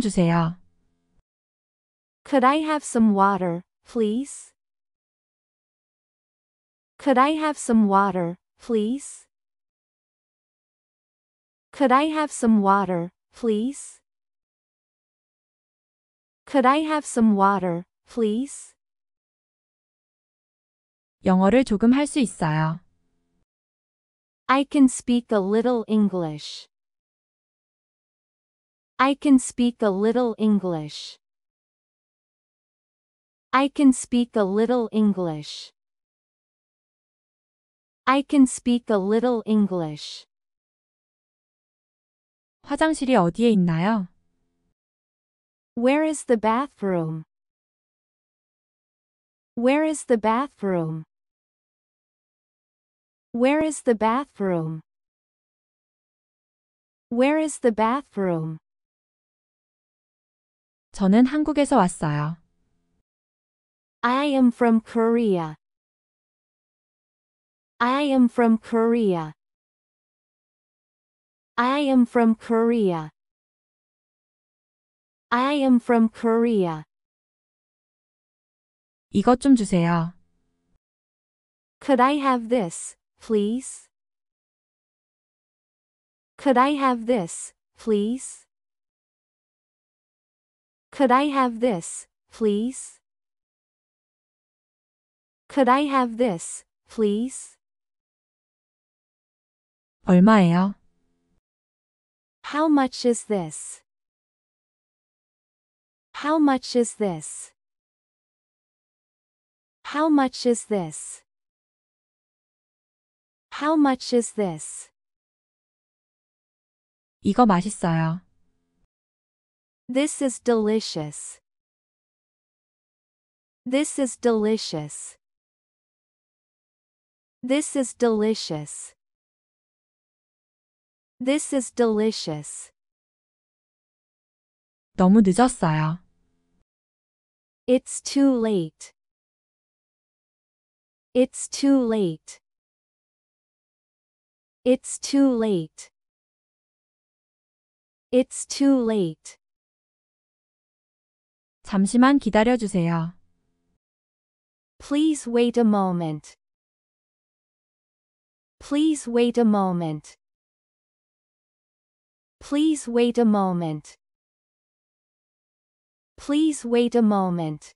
주세요. Could I have some water, please? Could I have some water, please? Could I have some water, please? Could I have some water, please? 영어를 조금 있어요. I can speak a little English. I can speak a little English. I can speak a little English. I can speak a little English. 화장실이 어디에 있나요? Where is the bathroom? Where is the bathroom? Where is the bathroom? Where is the bathroom? 저는 한국에서 왔어요. I am from Korea. I am from Korea. I am from Korea. I am from Korea. 이것 좀 주세요. Could I have this, please? Could I have this, please? Could I have this, please? Could I have this, please? 얼마예요? How much is this? How much is this? How much is this? How much is this? 이거 맛있어요. This is delicious. This is delicious. This is delicious. This is delicious. 너무 늦었어요. It's too late. It's too late. It's too late. It's too late. 잠시만 주세요. Please wait a moment. Please wait a moment. Please wait a moment. Please wait a moment.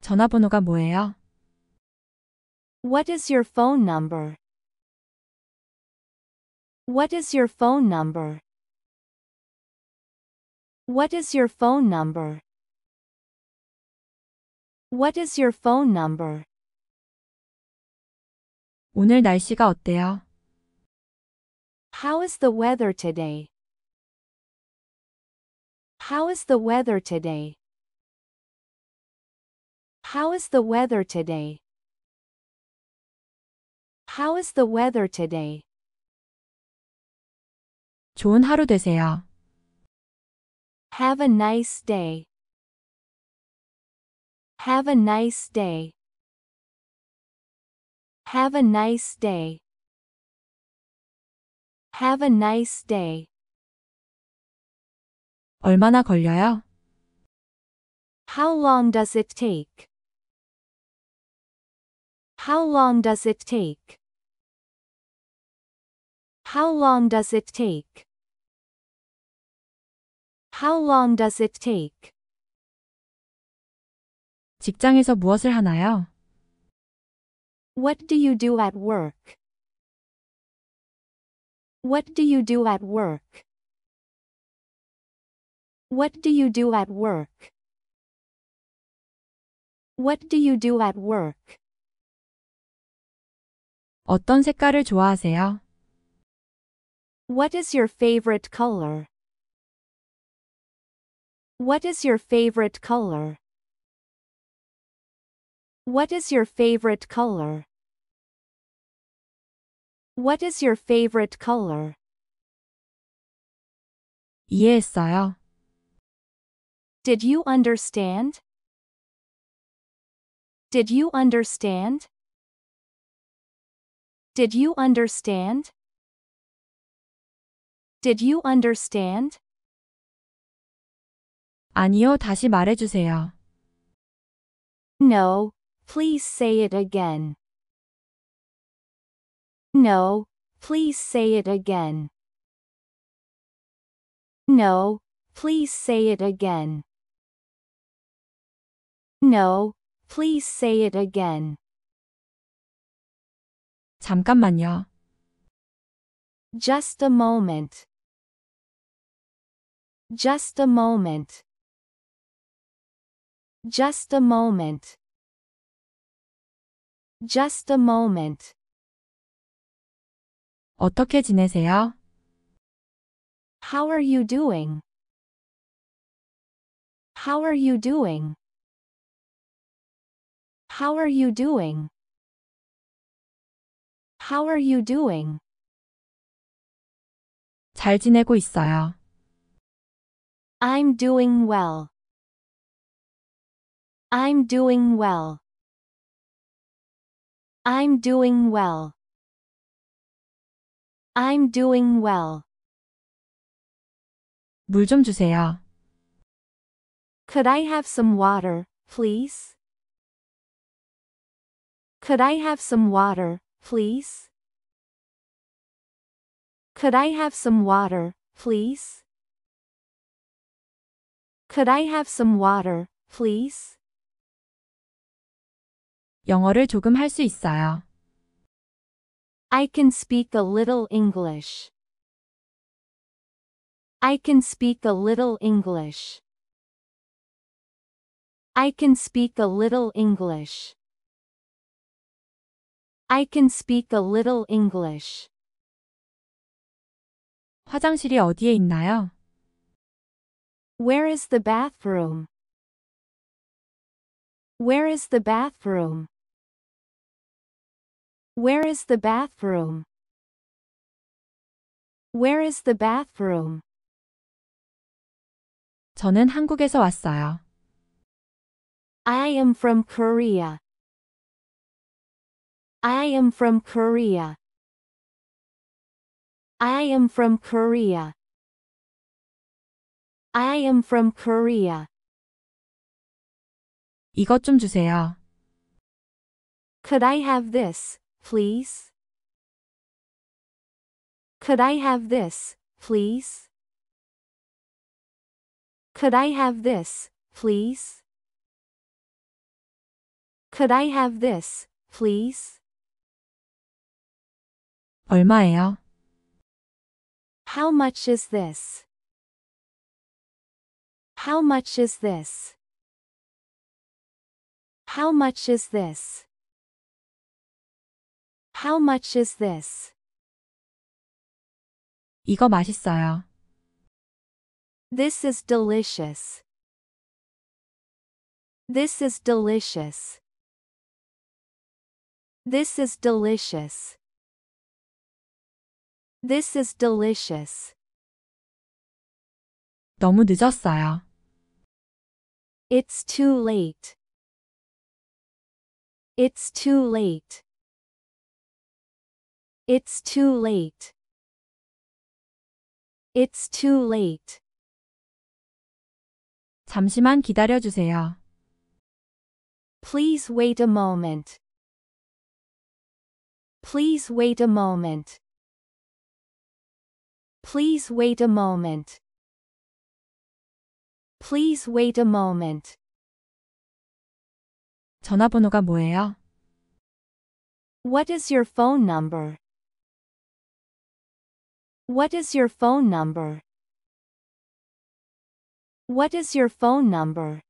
전화번호가 뭐예요? What is your phone number? What is your phone number? What is your phone number? What is your phone number? 오늘 날씨가 어때요? How is the weather today? How is the weather today? How is the weather today? How is the weather today? 좋은 하루 되세요. Have a nice day. Have a nice day. Have a nice day. Have a nice day. 얼마나 걸려요? How long does it take? How long does it take? How long does it take? How long does it take? 직장에서 무엇을 하나요? What do you do at work? What do you do at work? What do you do at work? What do you do at work? 어떤 색깔을 좋아하세요? What is your favorite color? What is your favorite color? What is your favorite color? What is your favorite color? 이해했어요. Did you understand? Did you understand? Did you understand? Did you understand? 아니요, 다시 말해주세요. No, please say it again. No, please say it again. No, please say it again. No, please say it again. 잠깐만요. Just a moment. Just a moment. Just a moment. Just a moment. 어떻게 지내세요? How are you doing? How are you doing? How are you doing? How are you doing? 잘 지내고 있어요. I'm doing well. I'm doing well. I'm doing well. I'm doing well. 주세요. Could I have some water, please? Could I have some water, please? Could I have some water, please? Could I have some water, please? 영어를 조금 할 수 있어요. I can speak a little English. I can speak a little English. I can speak a little English. I can speak a little English. 화장실이 어디에 있나요? Where is the bathroom? Where is the bathroom? Where is the bathroom? Where is the bathroom? 저는 한국에서 왔어요. I am from Korea. I am from Korea. I am from Korea. I am from Korea. 이것 좀 주세요. Could I have this, please? Could I have this, please? Could I have this, please? Could I have this, please? 얼마예요? How much is this? How much is this? How much is this? How much is this? 이거 맛있어요. This is delicious. This is delicious. This is delicious. This is delicious. 너무 늦었어요. It's too late. It's too late. It's too late. It's too late. 잠시만 기다려 주세요. Please wait a moment. Please wait a moment. Please wait a moment. Please wait a moment. 전화번호가 뭐예요? What is your phone number? What is your phone number? What is your phone number?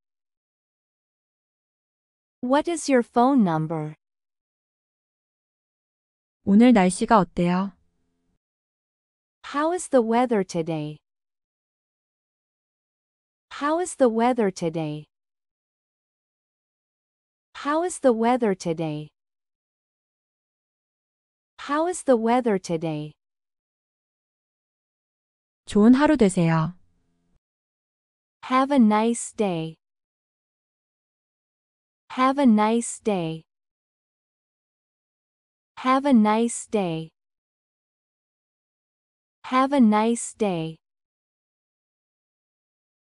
What is your phone number? 오늘 날씨가 어때요? How is the weather today? How is the weather today? How is the weather today? How is the weather today? 좋은 하루 되세요. Have a nice day. Have a nice day. Have a nice day. Have a nice day.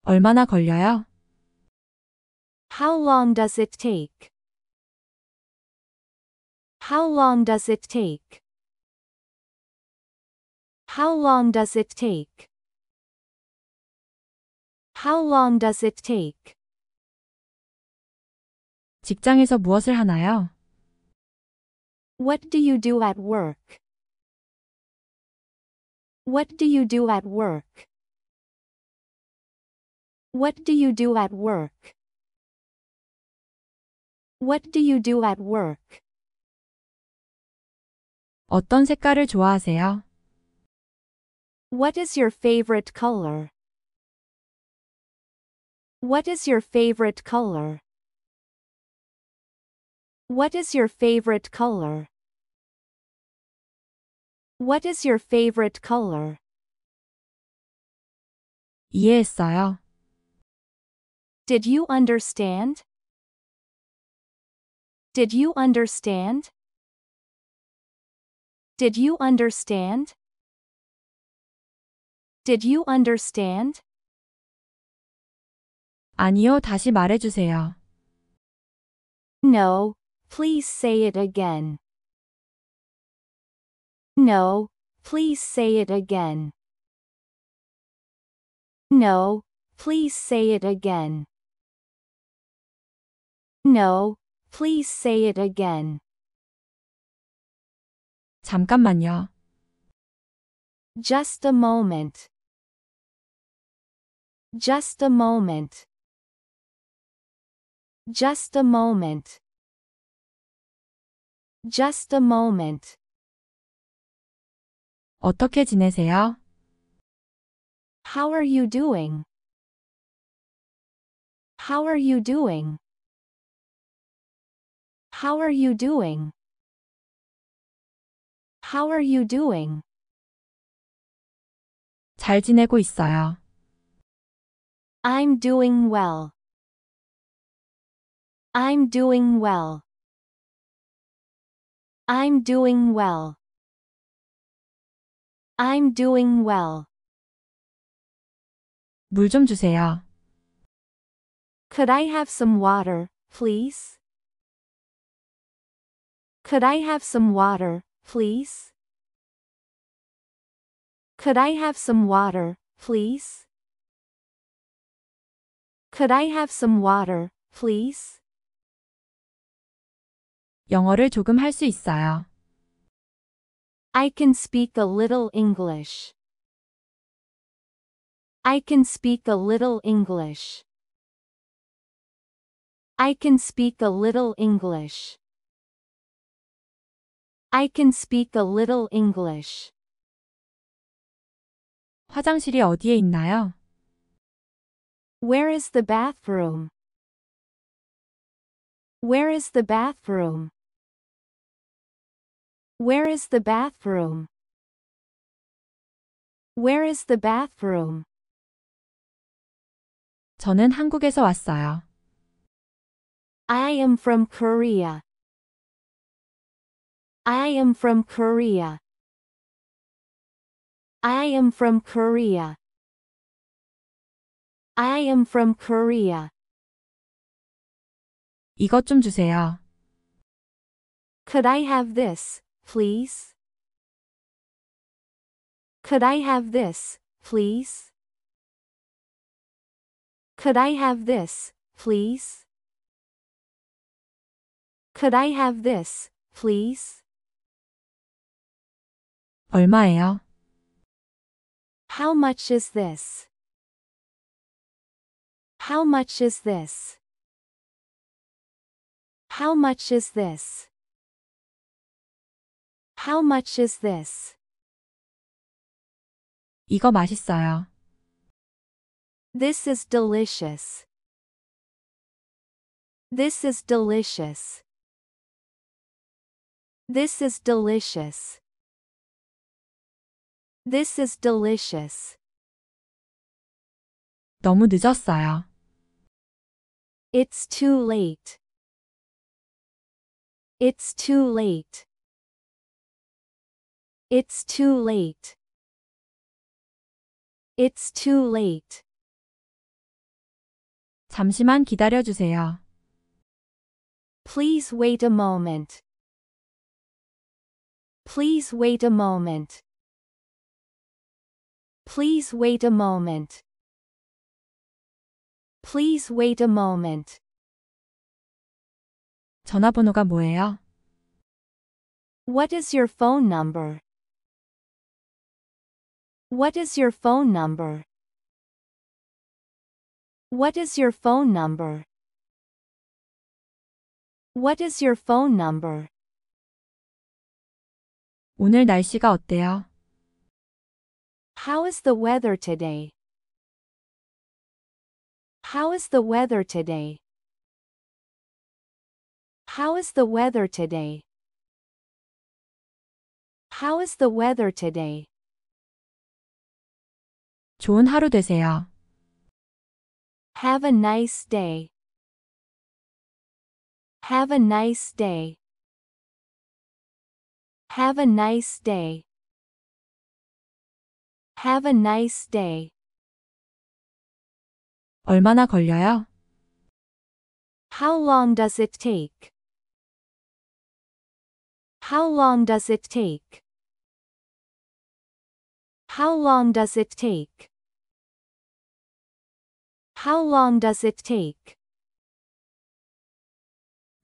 얼마나 걸려요? How long does it take? How long does it take? How long does it take? How long does it take? 직장에서 무엇을 하나요? What do you do at work? What do you do at work? What do you do at work? What do you do at work? 어떤 색깔을 좋아하세요? What is your favorite color? What is your favorite color? What is your favorite color? What is your favorite color? 이해했어요. Did you understand? Did you understand? Did you understand? Did you understand? 아니요, 다시 말해주세요. No, please say it again. No, please say it again. No, please say it again. No, please say it again. 잠깐만요. Just a moment. Just a moment. Just a moment. Just a moment. 어떻게 지내세요? How are you doing? How are you doing? How are you doing? How are you doing? 잘 지내고 있어요. I'm doing well. I'm doing well. I'm doing well. I'm doing well. 물 좀 주세요. Could I have some water, please? Could I have some water, please? Could I have some water, please? Could I have some water, please? 영어를 조금 있어요. I can speak a little English. I can speak a little English. I can speak a little English. I can speak a little English. 화장실이 어디에 있나요? Where is the bathroom? Where is the bathroom? Where is the bathroom? Where is the bathroom? 저는 한국에서 왔어요. I am from Korea. I am from Korea. I am from Korea. I am from Korea. 이것 좀 주세요. Could I have this, please? Could I have this, please? Could I have this, please? Could I have this, please? 얼마예요? How much is this? How much is this? How much is this? How much is this? 이거 맛있어요. This is delicious. This is delicious. This is delicious. This is delicious. 너무 늦었어요. It's too late. It's too late. It's too late. It's too late. 잠시만 기다려 주세요. Please wait a moment. Please wait a moment. Please wait a moment. Please wait a moment. 전화번호가 뭐예요? What is your phone number? What is your phone number? What is your phone number? What is your phone number? 오늘 날씨가 어때요? How is the weather today? How is the weather today? How is the weather today? How is the weather today? 좋은 하루 되세요. Have a nice day. Have a nice day. Have a nice day. Have a nice day. 얼마나 걸려요? How long does it take? How long does it take? How long does it take? How long does it take?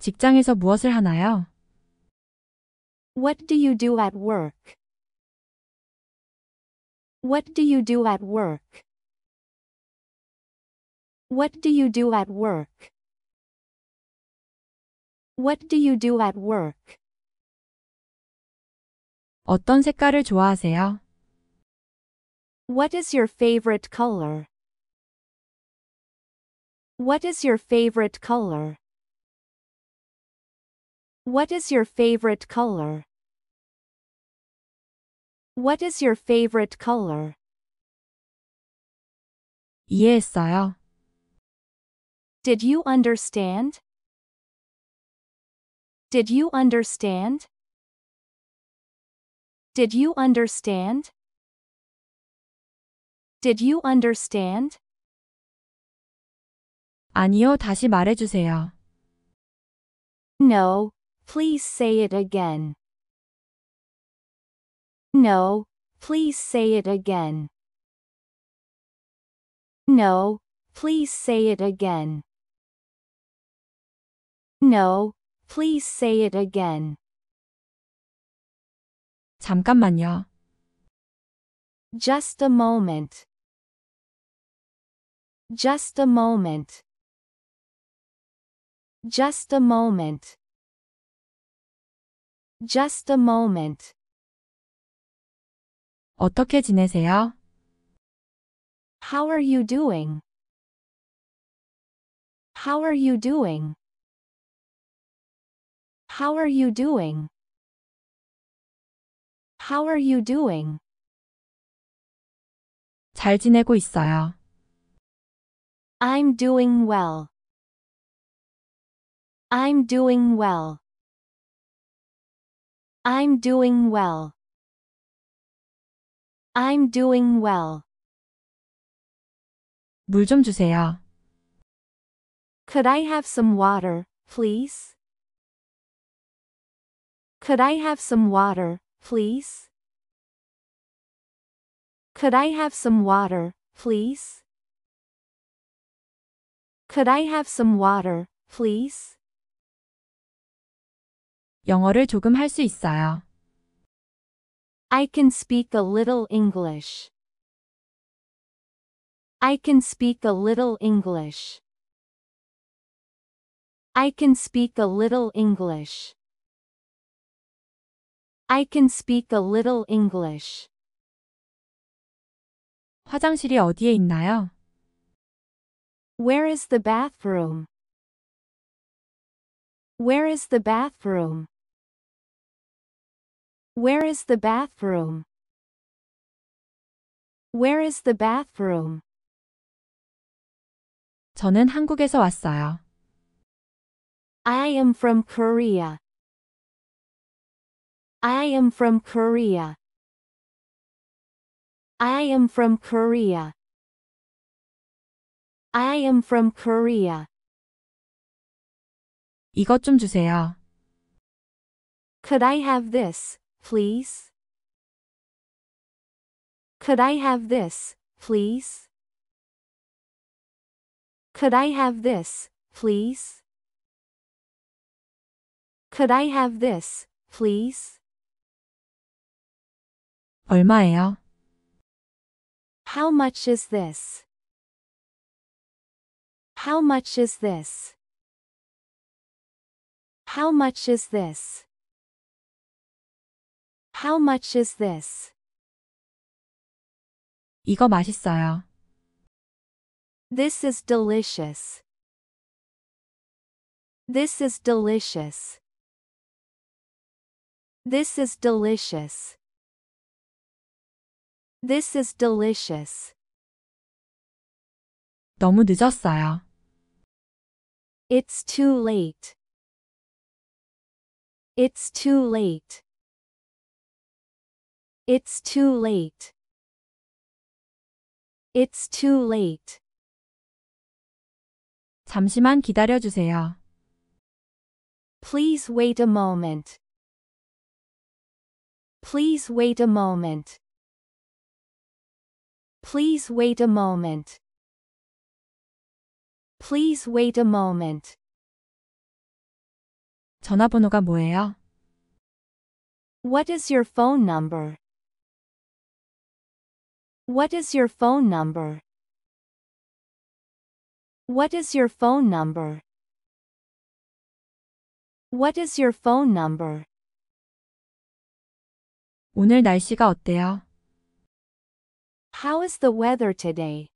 직장에서 무엇을 하나요? What do you do at work? What do you do at work? What do you do at work? What do you do at work? 어떤 색깔을 좋아하세요? What is your favorite color? What is your favorite color? What is your favorite color? What is your favorite color? 이해했어요. Did you understand? Did you understand? Did you understand? Did you understand? 아니요, 다시 말해주세요. No, please say it again. No, please say it again. No, please say it again. No, please say it again. 잠깐만요. Just a moment. Just a moment. Just a moment. Just a moment. 어떻게 지내세요? How are you doing? How are you doing? How are you doing? How are you doing? 잘 지내고 있어요. I'm doing well. I'm doing well. I'm doing well. I'm doing well. 주세요. Could I have some water, please? Could I have some water, please? Could I have some water, please? Could I have some water, please? 영어를 조금 할 있어요. I can speak a little English. I can speak a little English. I can speak a little English. I can speak a little English. 화장실이 어디에 있나요? Where is the bathroom? Where is the bathroom? Where is the bathroom? Where is the bathroom? 저는 한국에서 왔어요. I am from Korea. I am from Korea. I am from Korea. I am from Korea. 이것 좀 주세요. Could I have this? please? Could I have this, please? Could I have this, please? Could I have this, please? 얼마예요? How much is this? How much is this? How much is this? How much is this? 이거 맛있어요. This is delicious. This is delicious. This is delicious. This is delicious. 너무 늦었어요. It's too late. It's too late. It's too late. It's too late. 잠시만 기다려 주세요. Please wait a moment. Please wait a moment. Please wait a moment. Please wait a moment. 전화번호가 뭐예요? What is your phone number? What is your phone number? What is your phone number? What is your phone number? 오늘 날씨가 어때요? How is the weather today?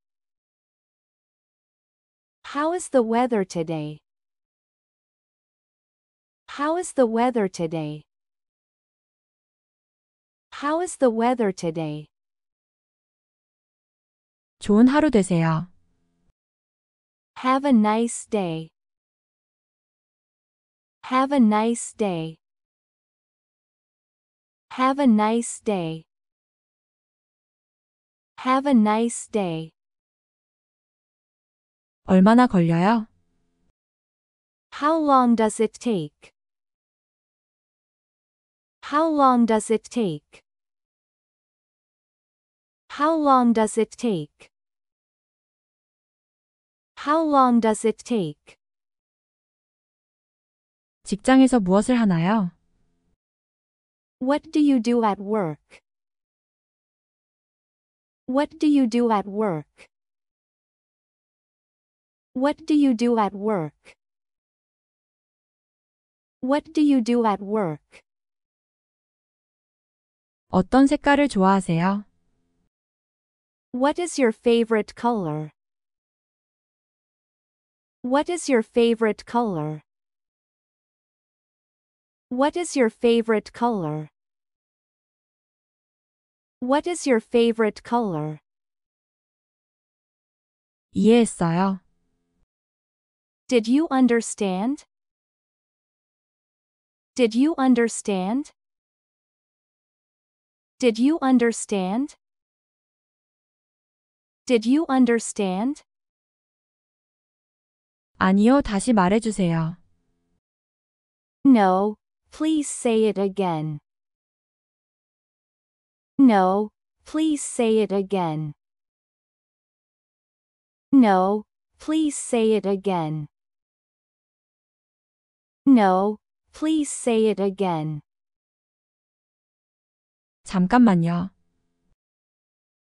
How is the weather today? How is the weather today? How is the weather today? 좋은 하루 되세요. Have a nice day. Have a nice day. Have a nice day. Have a nice day. 얼마나 걸려요? How long does it take? How long does it take? How long does it take? How long does it take? 직장에서 무엇을 하나요? What do you do at work? What do you do at work? What do you do at work? What do you do at work? 어떤 색깔을 좋아하세요? What is your favorite color? What is your favorite color? What is your favorite color? What is your favorite color? Yes, 이해했어요. Did you understand? Did you understand? Did you understand? Did you understand? 아니요, 다시 말해주세요. No, please say it again. No, please say it again. No, please say it again. No, please say it again. 잠깐만요.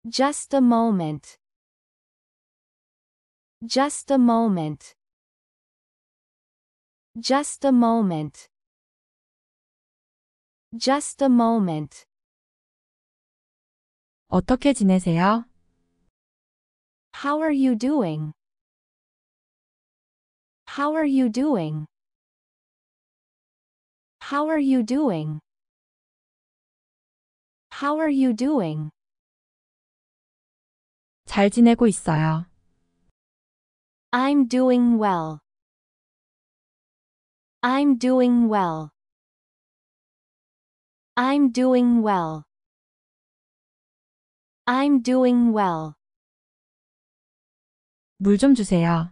Just a moment. Just a moment. Just a moment. Just a moment. 어떻게 지내세요? How are you doing? How are you doing? How are you doing? How are you doing? 잘 지내고 있어요. I'm doing well. I'm doing well. I'm doing well. I'm doing well. 주세요.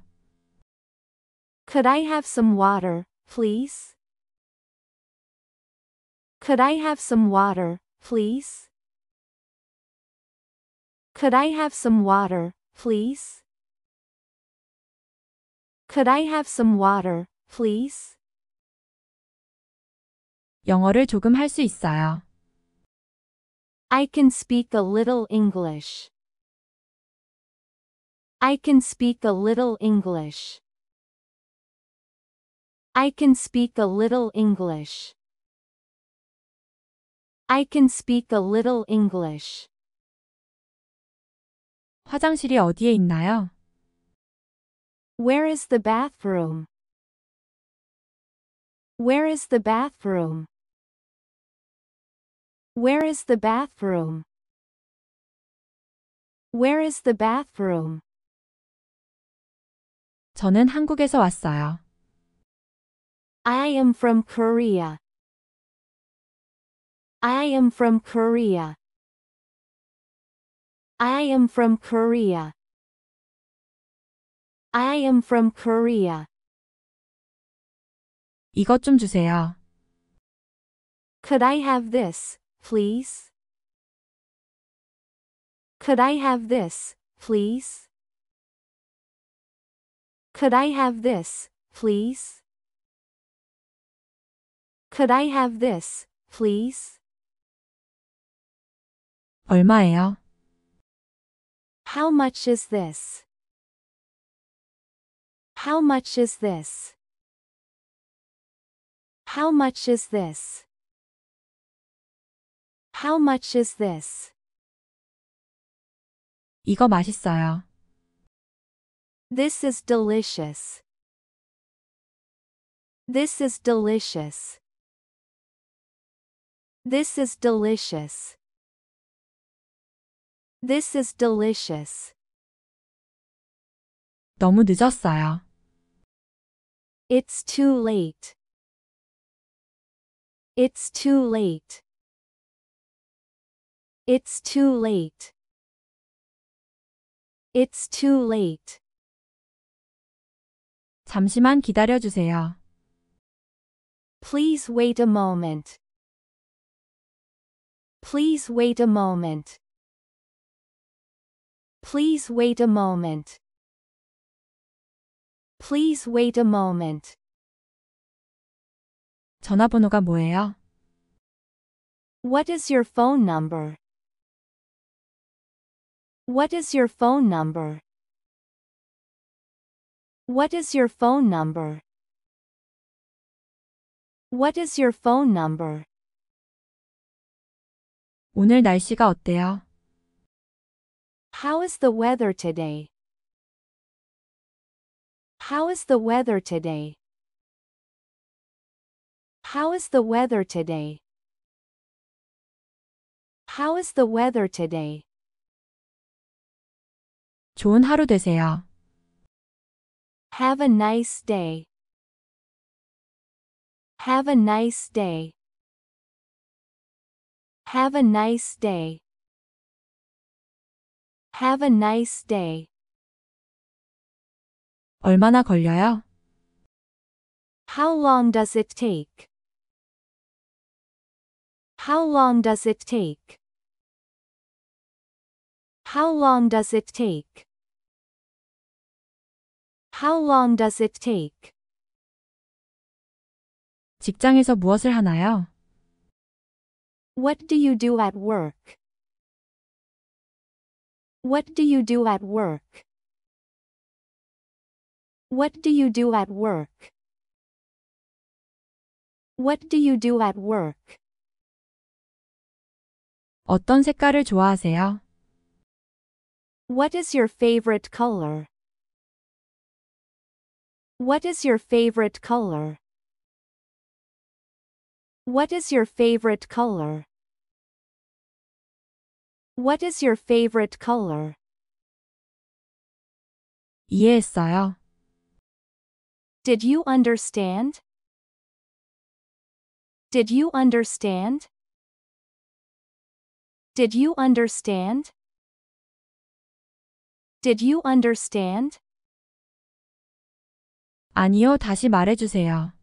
Could I have some water, please? Could I have some water, please? Could I have some water, please? Could I have some water, please? 영어를 조금 할 있어요. I can speak a little English. I can speak a little English. I can speak a little English. I can speak a little English. 화장실이 어디에 있나요? Where is the bathroom? Where is the bathroom? Where is the bathroom? Where is the bathroom? 저는 한국에서 왔어요. I am from Korea. I am from Korea. I am from Korea. I am from Korea. 이것 좀 주세요. Could I have this? please? Could I have this, please? Could I have this, please? Could I have this, please? 얼마예요? How much is this? How much is this? How much is this? How much is this? 이거 맛있어요. This is delicious. This is delicious. This is delicious. This is delicious. 너무 늦었어요. It's too late. It's too late. It's too late. It's too late. 잠시만 기다려 주세요. Please wait a moment. Please wait a moment. Please wait a moment. Please wait a moment. 전화번호가 뭐예요? What is your phone number? What is your phone number? What is your phone number? What is your phone number? 오늘 날씨가 어때요? How is the weather today? How is the weather today? How is the weather today? How is the weather today? 좋은 하루 되세요. Have a nice day. Have a nice day. Have a nice day. Have a nice day. 얼마나 걸려요? How long does it take? How long does it take? How long does it take? How long does it take? 직장에서 무엇을 하나요? What do you do at work? What do you do at work? What do you do at work? What do you do at work? 어떤 색깔을 좋아하세요? What is your favorite color? What is your favorite color? What is your favorite color? What is your favorite color? Yes, 이해했어요. Did you understand? Did you understand? Did you understand? Did you understand? 아니요, 다시 말해주세요.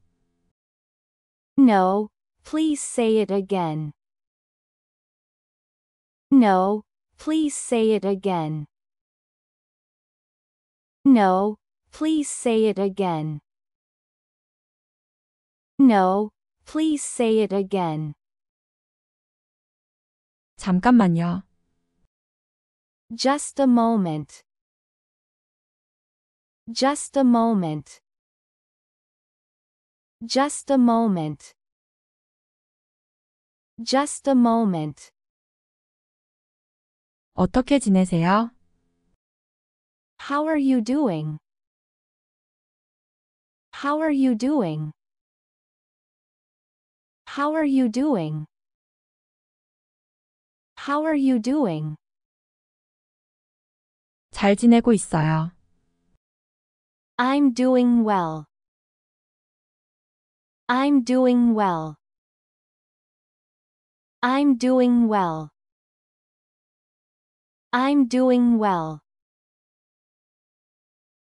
No, please say it again. No, please say it again. No, please say it again. No, please say it again. 잠깐만요. Just a moment. Just a moment. Just a moment. Just a moment. 어떻게 지내세요? How are you doing? How are you doing? How are you doing? How are you doing? 잘 지내고 있어요. I'm doing well. I'm doing well. I'm doing well. I'm doing well.